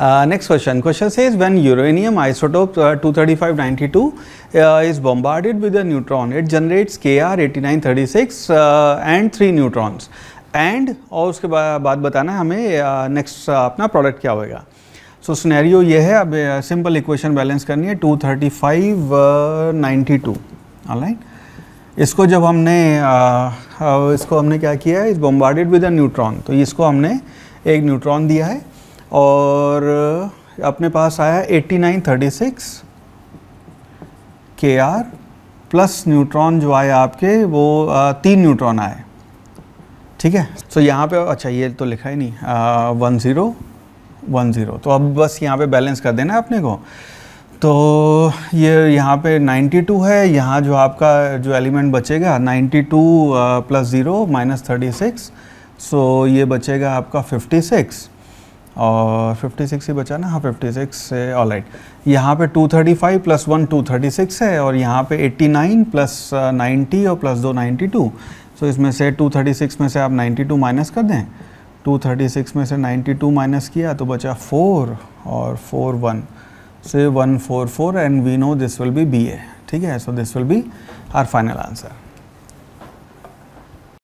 next question question से is when uranium isotope two thirty five ninety two is bombarded with a neutron it generates K R eighty nine thirty six and three neutrons and और उसके बाद बताना है हमें next uh, uh, अपना product क्या होगा सो so, स्नैरियो ये है अब सिंपल इक्वेशन बैलेंस करनी है two thirty five ninety two online इसको जब हमने uh, uh, इसको हमने क्या किया है is bombarded with a neutron तो इसको हमने एक न्यूट्रॉन दिया है और अपने पास आया 8936 के आर प्लस न्यूट्रॉन जो आए आपके वो आ, तीन न्यूट्रॉन आए ठीक है सो तो so, यहाँ पे अच्छा ये तो लिखा ही नहीं वन ज़ीरो वन ज़ीरो तो अब बस यहाँ पे बैलेंस कर देना है अपने को तो ये यहाँ पे 92 है यहाँ जो आपका जो एलिमेंट बचेगा 92 two plus zero minus thirty six so ये बचेगा आपका 56 और 56 ही बचा ना हाँ 56 सिक्स ऑल राइट यहाँ पे 235 thirty five plus one two है और यहाँ पे 89 प्लस नाइन्टी और प्लस दो नाइन्टी टू सो इसमें से 236 में से आप 92 माइनस कर दें 236 में से 92 माइनस किया तो बचा 4 और 41 वन से four and we know this will be be A ठीक है so this will be our final answer